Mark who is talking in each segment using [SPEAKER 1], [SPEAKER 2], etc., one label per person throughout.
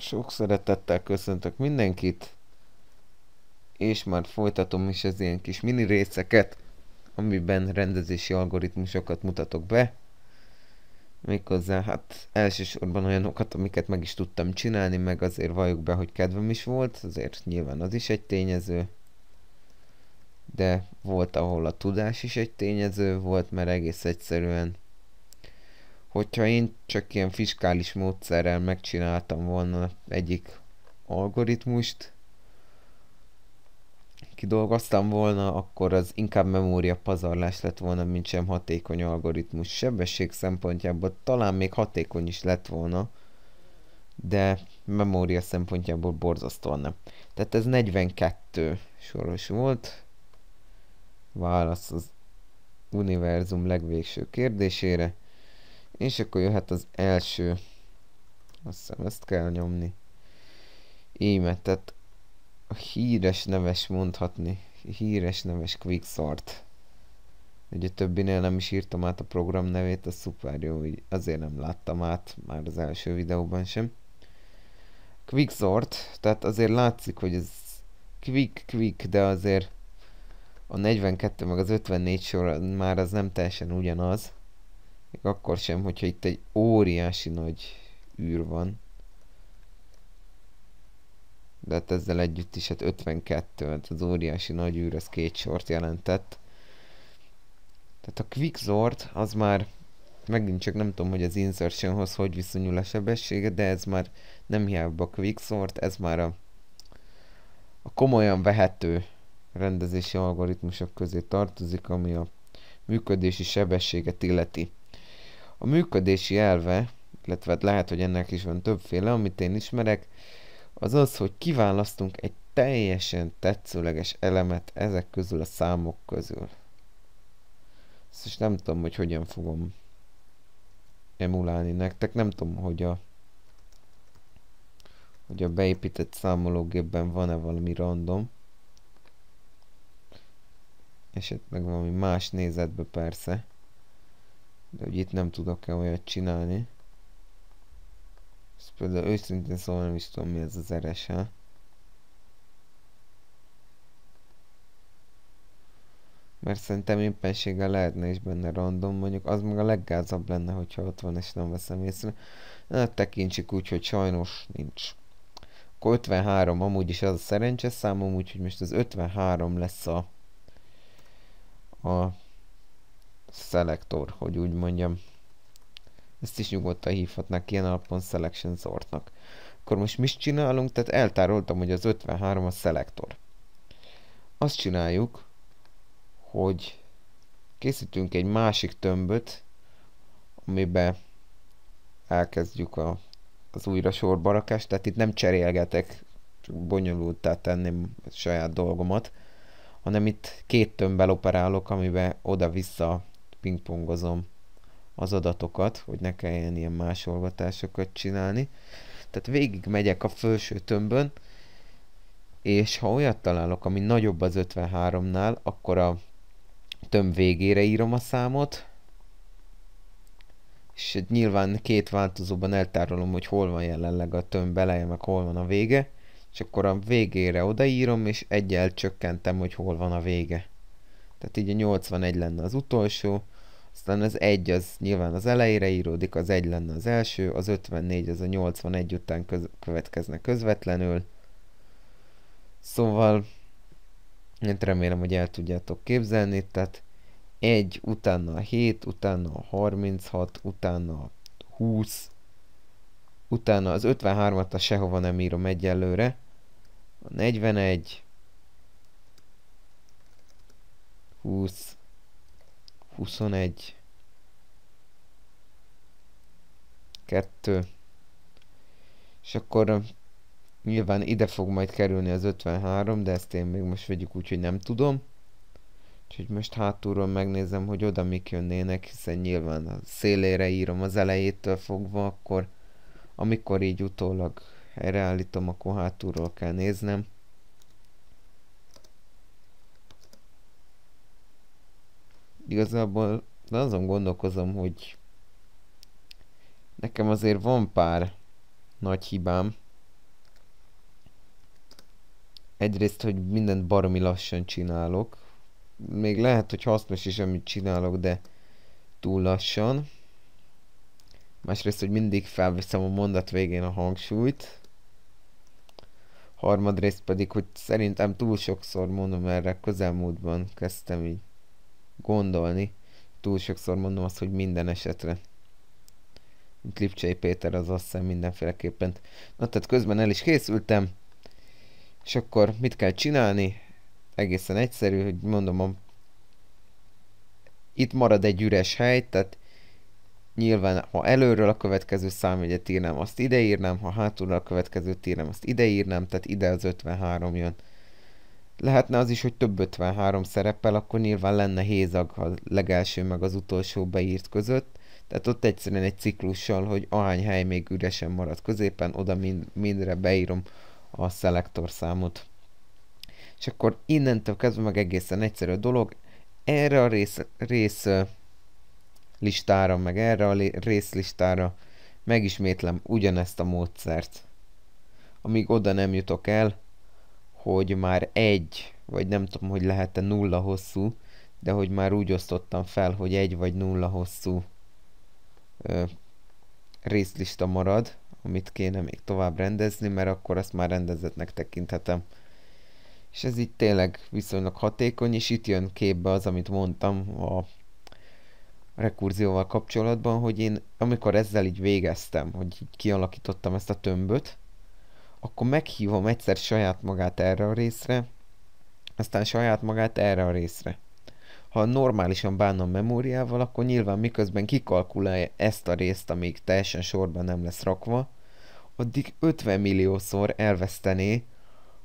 [SPEAKER 1] Sok szeretettel köszöntök mindenkit, és már folytatom is az ilyen kis mini részeket, amiben rendezési algoritmusokat mutatok be. Méghozzá, hát elsősorban olyanokat, amiket meg is tudtam csinálni, meg azért valljuk be, hogy kedvem is volt, azért nyilván az is egy tényező. De volt, ahol a tudás is egy tényező volt, mert egész egyszerűen hogyha én csak ilyen fiskális módszerrel megcsináltam volna egyik algoritmust, kidolgoztam volna, akkor az inkább memória pazarlás lett volna, mint sem hatékony algoritmus. Sebesség szempontjából talán még hatékony is lett volna, de memória szempontjából borzasztóan nem. Tehát ez 42 soros volt. Válasz az univerzum legvégső kérdésére. És akkor jöhet az első. Azt hiszem, ezt kell nyomni. Émet, tehát híres neves mondhatni. Híres neves Quicksort. Ugye többinél nem is írtam át a program nevét, a szuper jó, így azért nem láttam át, már az első videóban sem. Quicksort, tehát azért látszik, hogy ez quick, quick, de azért a 42 meg az 54 sor már az nem teljesen ugyanaz. Még akkor sem, hogyha itt egy óriási nagy űr van. De hát ezzel együtt is, hát 52, mert hát az óriási nagy űr, ez két sort jelentett. Tehát a quicksort, az már megint csak nem tudom, hogy az insertionhoz hogy viszonyul a sebessége, de ez már nem hiába a Quicksort, ez már a, a komolyan vehető rendezési algoritmusok közé tartozik, ami a működési sebességet illeti. A működési elve, illetve hát lehet, hogy ennek is van többféle, amit én ismerek, az az, hogy kiválasztunk egy teljesen tetszőleges elemet ezek közül a számok közül. Ezt is nem tudom, hogy hogyan fogom emulálni nektek, nem tudom, hogy a hogy a beépített számológépben van-e valami random. Esetleg valami más nézetbe persze. De hogy itt nem tudok-e olyat csinálni. Ezt például őszintén szóval nem is tudom mi ez az RSA. Mert szerintem éppenséggel lehetne is benne random, mondjuk az meg a leggázabb lenne, hogyha ott van és nem veszem észre. Na, tekintsük úgy, hogy sajnos nincs. Akkor 53, amúgy is az a számom úgyhogy most az 53 lesz a, a szelektor, hogy úgy mondjam. Ezt is nyugodtan hívhatnák ilyen alapon selection sortnak. Akkor most mit csinálunk? Tehát eltároltam, hogy az 53 a szelektor. Azt csináljuk, hogy készítünk egy másik tömböt, amiben elkezdjük a, az újra rakást. tehát itt nem cserélgetek, csak bonyolultá tenném a saját dolgomat, hanem itt két tömbbel operálok, amiben oda-vissza pingpongozom az adatokat, hogy ne kelljen ilyen másolgatásokat csinálni. Tehát végig megyek a felső tömbön, és ha olyat találok, ami nagyobb az 53-nál, akkor a tömb végére írom a számot, és nyilván két változóban eltárolom, hogy hol van jelenleg a tömb eleje, meg hol van a vége, és akkor a végére odaírom, és egyel csökkentem, hogy hol van a vége. Tehát így a 81 lenne az utolsó, aztán az 1 az nyilván az elejére íródik, az 1 lenne az első, az 54 az a 81 után köz- következne közvetlenül. Szóval én remélem, hogy el tudjátok képzelni, tehát 1, utána a 7, utána a 36, utána a 20, utána az 53-at a sehova nem írom egyelőre, a 41, 20, 21 2 és akkor um, nyilván ide fog majd kerülni az 53, de ezt én még most vegyük úgy, hogy nem tudom. Úgyhogy most hátulról megnézem, hogy oda mik jönnének, hiszen nyilván a szélére írom az elejétől fogva, akkor amikor így utólag erre állítom, akkor hátulról kell néznem. igazából azon gondolkozom, hogy nekem azért van pár nagy hibám. Egyrészt, hogy mindent baromi lassan csinálok. Még lehet, hogy hasznos is, amit csinálok, de túl lassan. Másrészt, hogy mindig felveszem a mondat végén a hangsúlyt. Harmadrészt pedig, hogy szerintem túl sokszor mondom erre, közelmúltban kezdtem így gondolni. Túl sokszor mondom azt, hogy minden esetre. Itt Lipcsei Péter az azt hiszem mindenféleképpen. Na tehát közben el is készültem, és akkor mit kell csinálni? Egészen egyszerű, hogy mondom, itt marad egy üres hely, tehát nyilván ha előről a következő számjegyet írnám, azt ideírnám, ha hátulról a következőt írnám, azt ideírnám, tehát ide az 53 jön. Lehetne az is, hogy több 53 szerepel, akkor nyilván lenne hézag a legelső meg az utolsó beírt között, tehát ott egyszerűen egy ciklussal, hogy ahány hely még üresen marad középen, oda mind, mindre beírom a szelektor számot. És akkor innentől kezdve meg egészen egyszerű a dolog, erre a rész, rész listára, meg erre a listára megismétlem ugyanezt a módszert. Amíg oda nem jutok el, hogy már egy, vagy nem tudom, hogy lehet-e nulla hosszú, de hogy már úgy osztottam fel, hogy egy vagy nulla hosszú ö, részlista marad, amit kéne még tovább rendezni, mert akkor azt már rendezetnek tekinthetem. És ez így tényleg viszonylag hatékony, és itt jön képbe az, amit mondtam a rekurzióval kapcsolatban, hogy én amikor ezzel így végeztem, hogy így kialakítottam ezt a tömböt, akkor meghívom egyszer saját magát erre a részre, aztán saját magát erre a részre. Ha normálisan bánom memóriával, akkor nyilván miközben kikalkulálja ezt a részt, amíg teljesen sorban nem lesz rakva, addig 50 milliószor elvesztené,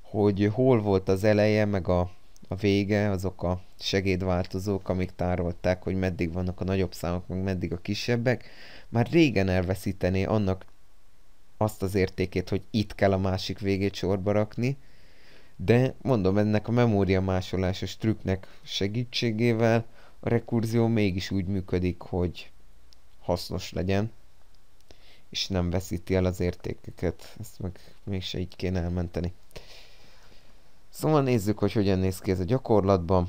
[SPEAKER 1] hogy hol volt az eleje, meg a, a vége, azok a segédváltozók, amik tárolták, hogy meddig vannak a nagyobb számok, meg meddig a kisebbek, már régen elveszítené annak azt az értékét, hogy itt kell a másik végét sorba rakni, de mondom, ennek a memória másolásos trükknek segítségével a rekurzió mégis úgy működik, hogy hasznos legyen, és nem veszíti el az értékeket. Ezt meg mégse így kéne elmenteni. Szóval nézzük, hogy hogyan néz ki ez a gyakorlatban.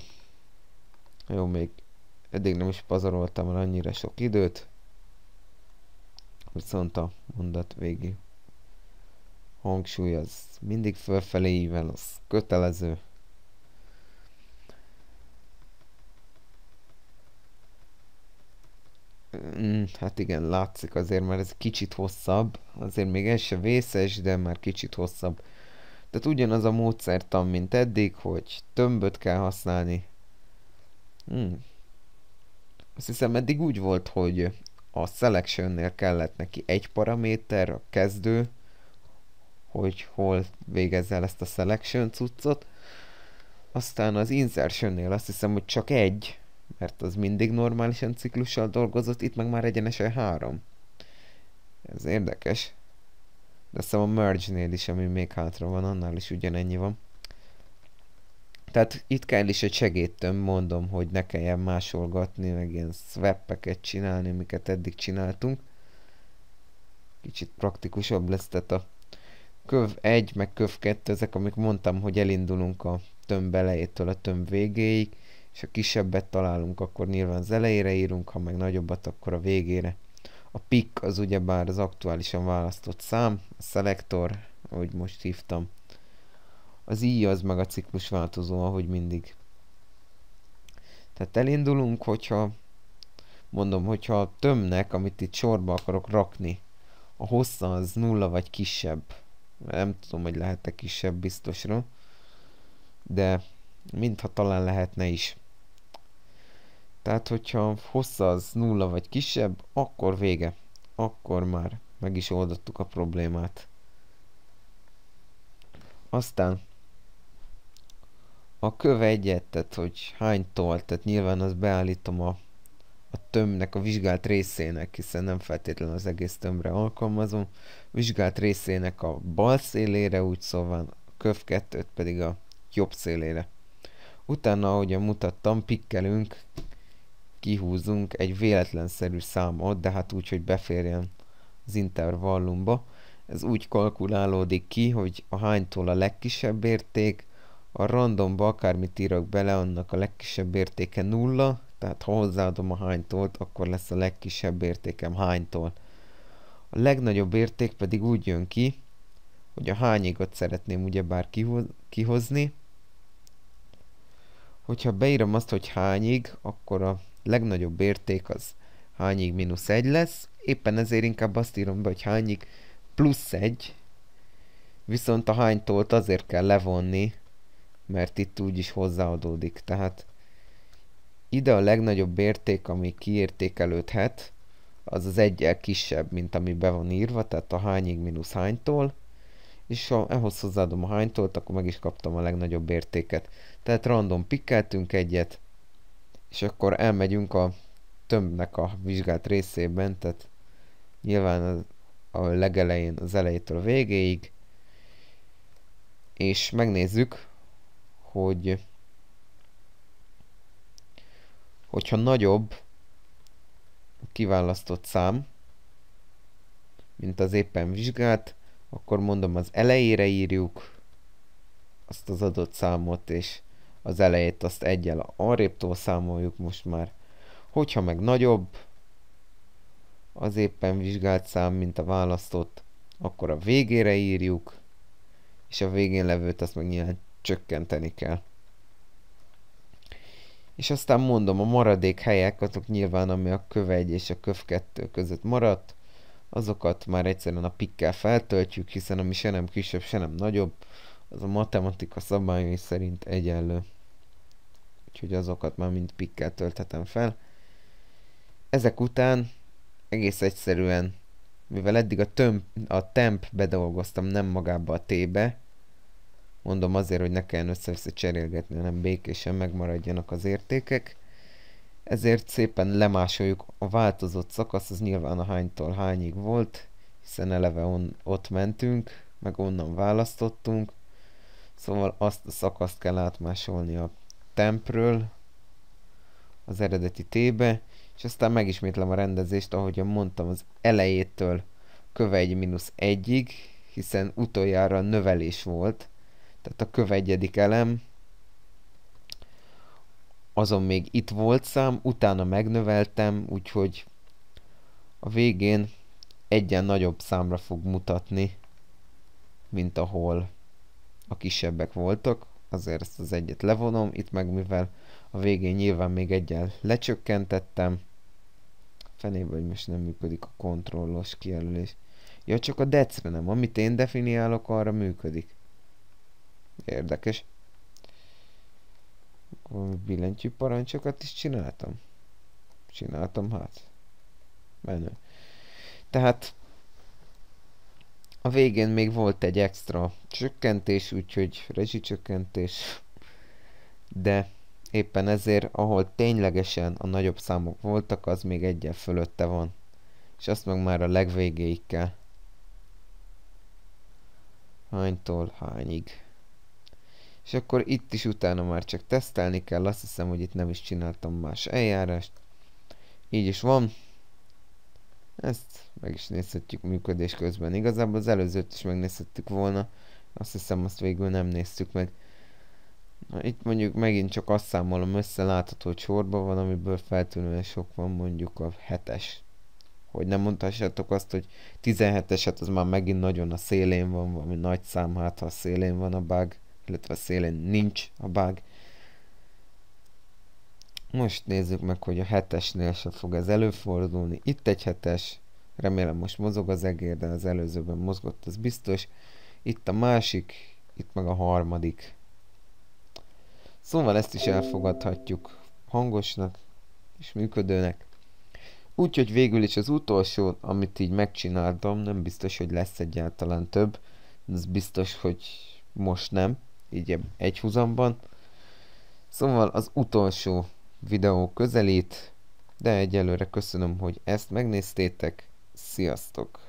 [SPEAKER 1] Jó, még eddig nem is pazaroltam el annyira sok időt, viszont a mondat végig hangsúly az mindig fölfelé ível, az kötelező. Mm, hát igen, látszik azért, mert ez kicsit hosszabb. Azért még ez se vészes, de már kicsit hosszabb. Tehát ugyanaz a módszertan, mint eddig, hogy tömböt kell használni. Hmm. Azt hiszem eddig úgy volt, hogy a selection kellett neki egy paraméter, a kezdő, hogy hol végezzel ezt a selection cuccot. Aztán az insertionnél azt hiszem, hogy csak egy, mert az mindig normálisan ciklussal dolgozott, itt meg már egyenesen három. Ez érdekes. De azt hiszem a merge-nél is, ami még hátra van, annál is ugyanennyi van. Tehát itt kell is egy segítőm, mondom, hogy ne kelljen másolgatni, meg ilyen swappeket csinálni, amiket eddig csináltunk. Kicsit praktikusabb lesz, tehát a köv 1, meg köv 2, ezek amik mondtam, hogy elindulunk a tömb elejétől a tömb végéig, és ha kisebbet találunk, akkor nyilván az elejére írunk, ha meg nagyobbat, akkor a végére. A pick az ugyebár az aktuálisan választott szám, a selector, ahogy most hívtam. Az i az meg a ciklus változó, ahogy mindig. Tehát elindulunk, hogyha mondom, hogyha a tömnek, amit itt sorba akarok rakni, a hossza az nulla vagy kisebb, nem tudom, hogy lehet-e kisebb biztosra, de mintha talán lehetne is. Tehát, hogyha hossza az nulla vagy kisebb, akkor vége. Akkor már meg is oldottuk a problémát. Aztán a köve egyet, tehát hogy hány tol, tehát nyilván az beállítom a a tömnek a vizsgált részének, hiszen nem feltétlenül az egész tömbre alkalmazom, vizsgált részének a bal szélére, úgy szóval a köv 2 pedig a jobb szélére. Utána, ahogy mutattam, pikkelünk, kihúzunk egy véletlenszerű számot, de hát úgy, hogy beférjen az intervallumba. Ez úgy kalkulálódik ki, hogy a hánytól a legkisebb érték, a randomba akármit írok bele, annak a legkisebb értéke nulla, tehát ha hozzáadom a hánytól, akkor lesz a legkisebb értékem hánytól. A legnagyobb érték pedig úgy jön ki, hogy a hányigot szeretném ugyebár kihozni. Hogyha beírom azt, hogy hányig, akkor a legnagyobb érték az hányig mínusz 1 lesz. Éppen ezért inkább azt írom be, hogy hányig plusz 1. Viszont a hánytólt azért kell levonni, mert itt úgyis hozzáadódik. Tehát ide a legnagyobb érték, ami kiértékelődhet, az az egyel kisebb, mint ami be van írva, tehát a hányig mínusz hánytól, és ha ehhoz hozzáadom a hánytól, akkor meg is kaptam a legnagyobb értéket. Tehát random pikkeltünk egyet, és akkor elmegyünk a tömbnek a vizsgált részében, tehát nyilván az, a legelején, az elejétől a végéig, és megnézzük, hogy hogyha nagyobb kiválasztott szám, mint az éppen vizsgált, akkor mondom az elejére írjuk azt az adott számot, és az elejét azt egyel arréptól számoljuk most már. Hogyha meg nagyobb az éppen vizsgált szám, mint a választott, akkor a végére írjuk, és a végén levőt azt meg nyilván csökkenteni kell és aztán mondom, a maradék helyek, azok nyilván, ami a köv és a köv kettő között maradt, azokat már egyszerűen a pikkel feltöltjük, hiszen ami se nem kisebb, se nem nagyobb, az a matematika szabályai szerint egyenlő. Úgyhogy azokat már mind pikkel tölthetem fel. Ezek után egész egyszerűen, mivel eddig a, tömp, a temp bedolgoztam, nem magába a T-be, Mondom azért, hogy ne kelljen össze-vissza cserélgetni, hanem békésen megmaradjanak az értékek. Ezért szépen lemásoljuk a változott szakasz, az nyilván a hánytól hányig volt, hiszen eleve on, ott mentünk, meg onnan választottunk. Szóval azt a szakaszt kell átmásolni a tempről az eredeti tébe, és aztán megismétlem a rendezést, ahogyan mondtam, az elejétől köve egy mínusz egyig, hiszen utoljára növelés volt, tehát a köv egyedik elem, azon még itt volt szám, utána megnöveltem, úgyhogy a végén egyen nagyobb számra fog mutatni, mint ahol a kisebbek voltak, azért ezt az egyet levonom, itt meg mivel a végén nyilván még egyen lecsökkentettem, fenébe, hogy most nem működik a kontrollos kijelölés. Ja, csak a decre nem, amit én definiálok, arra működik. Érdekes. Billentyű parancsokat is csináltam. Csináltam, hát. Menő. Tehát a végén még volt egy extra csökkentés, úgyhogy rezsicsökkentés, de éppen ezért, ahol ténylegesen a nagyobb számok voltak, az még egyen fölötte van. És azt meg már a legvégéig kell. Hánytól hányig és akkor itt is utána már csak tesztelni kell, azt hiszem, hogy itt nem is csináltam más eljárást. Így is van. Ezt meg is nézhetjük működés közben. Igazából az előzőt is megnézhettük volna, azt hiszem azt végül nem néztük meg. Na, itt mondjuk megint csak azt számolom össze, látható, hogy sorban van, amiből feltűnően sok van, mondjuk a hetes. Hogy nem mondhassátok azt, hogy 17-eset az már megint nagyon a szélén van, valami nagy szám, hát ha a szélén van a bug illetve a szélén nincs a bug. Most nézzük meg, hogy a hetesnél se fog ez előfordulni. Itt egy hetes, remélem most mozog az egér, de az előzőben mozgott, az biztos. Itt a másik, itt meg a harmadik. Szóval ezt is elfogadhatjuk hangosnak és működőnek. Úgyhogy végül is az utolsó, amit így megcsináltam, nem biztos, hogy lesz egyáltalán több, de az biztos, hogy most nem így egy húzamban. Szóval az utolsó videó közelít, de egyelőre köszönöm, hogy ezt megnéztétek. Sziasztok!